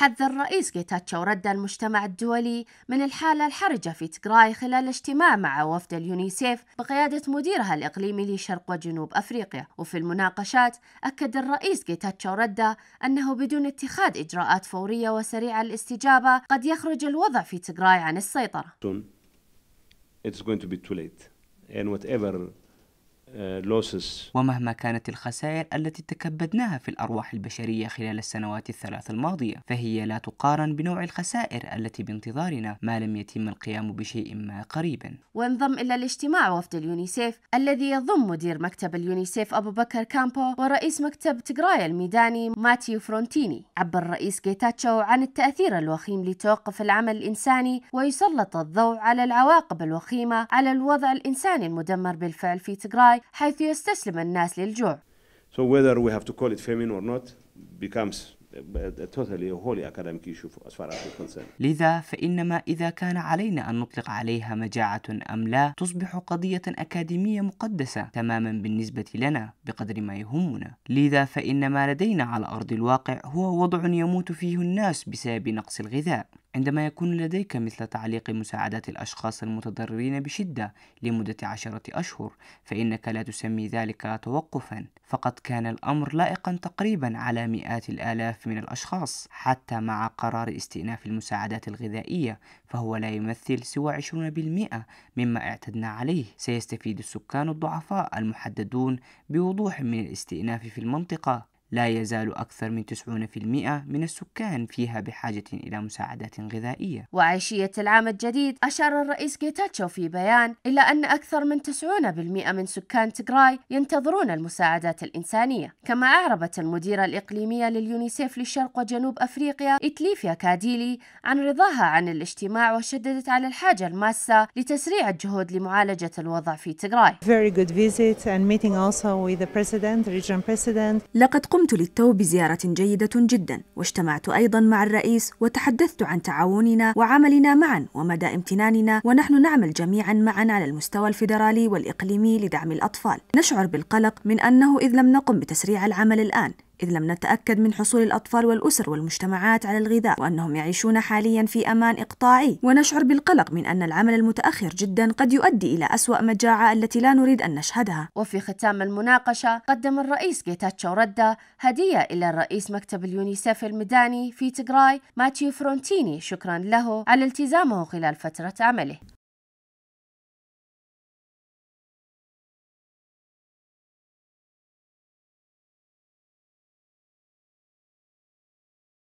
حذر الرئيس جيتاتشو ردا المجتمع الدولي من الحالة الحرجة في تجراي خلال اجتماع مع وفد اليونيسيف بقيادة مديرها الإقليمي لشرق وجنوب أفريقيا وفي المناقشات أكد الرئيس جيتاتشو ردا أنه بدون اتخاذ إجراءات فورية وسريعة الاستجابة قد يخرج الوضع في تجراي عن السيطرة It's going to be too late. And whatever آه، ومهما كانت الخسائر التي تكبدناها في الأرواح البشرية خلال السنوات الثلاث الماضية فهي لا تقارن بنوع الخسائر التي بانتظارنا ما لم يتم القيام بشيء ما قريبا وانضم إلى الاجتماع وفد اليونيسيف الذي يضم مدير مكتب اليونيسيف أبو بكر كامبو ورئيس مكتب تجرايا الميداني ماتيو فرونتيني عبر الرئيس جيتاتشو عن التأثير الوخيم لتوقف العمل الإنساني ويسلط الضوء على العواقب الوخيمة على الوضع الإنساني المدمر بالفعل في تجراي حيث يستسلم الناس للجوع. So whether we have to call it famine or not becomes totally wholly academic issue as far as we're concerned. لذا فإنما إذا كان علينا أن نطلق عليها مجاعة أم لا تصبح قضية أكاديمية مقدسة تماما بالنسبة لنا بقدر ما يهمنا لذا فإن ما لدينا على أرض الواقع هو وضع يموت فيه الناس بسبب نقص الغذاء عندما يكون لديك مثل تعليق مساعدات الأشخاص المتضررين بشدة لمدة عشرة أشهر فإنك لا تسمي ذلك توقفا فقد كان الأمر لائقا تقريبا على مئات الآلاف من الأشخاص حتى مع قرار استئناف المساعدات الغذائية فهو لا يمثل سوى 20% مما اعتدنا عليه سيستفيد السكان الضعفاء المحددون بوضوح من الاستئناف في المنطقة لا يزال أكثر من 90% من السكان فيها بحاجة إلى مساعدات غذائية وعيشية العام الجديد أشار الرئيس جيتاتشو في بيان إلى أن أكثر من 90% من سكان تجراي ينتظرون المساعدات الإنسانية كما أعربت المديرة الإقليمية لليونيسيف للشرق وجنوب أفريقيا إتليفيا كاديلي عن رضاها عن الاجتماع وشددت على الحاجة الماسة لتسريع الجهود لمعالجة الوضع في تجراي Very good visit and meeting also with the president, region president. لقد قمت قمت للتو بزيارة جيدة جدا واجتمعت أيضا مع الرئيس وتحدثت عن تعاوننا وعملنا معا ومدى امتناننا ونحن نعمل جميعا معا على المستوى الفيدرالي والإقليمي لدعم الأطفال نشعر بالقلق من أنه إذ لم نقم بتسريع العمل الآن إذ لم نتأكد من حصول الأطفال والأسر والمجتمعات على الغذاء وأنهم يعيشون حاليا في أمان إقطاعي ونشعر بالقلق من أن العمل المتأخر جدا قد يؤدي إلى أسوأ مجاعة التي لا نريد أن نشهدها وفي ختام المناقشة قدم الرئيس جيتاتشو ردة هدية إلى رئيس مكتب اليونيسف المداني في تجراي ماتيو فرونتيني شكرا له على التزامه خلال فترة عمله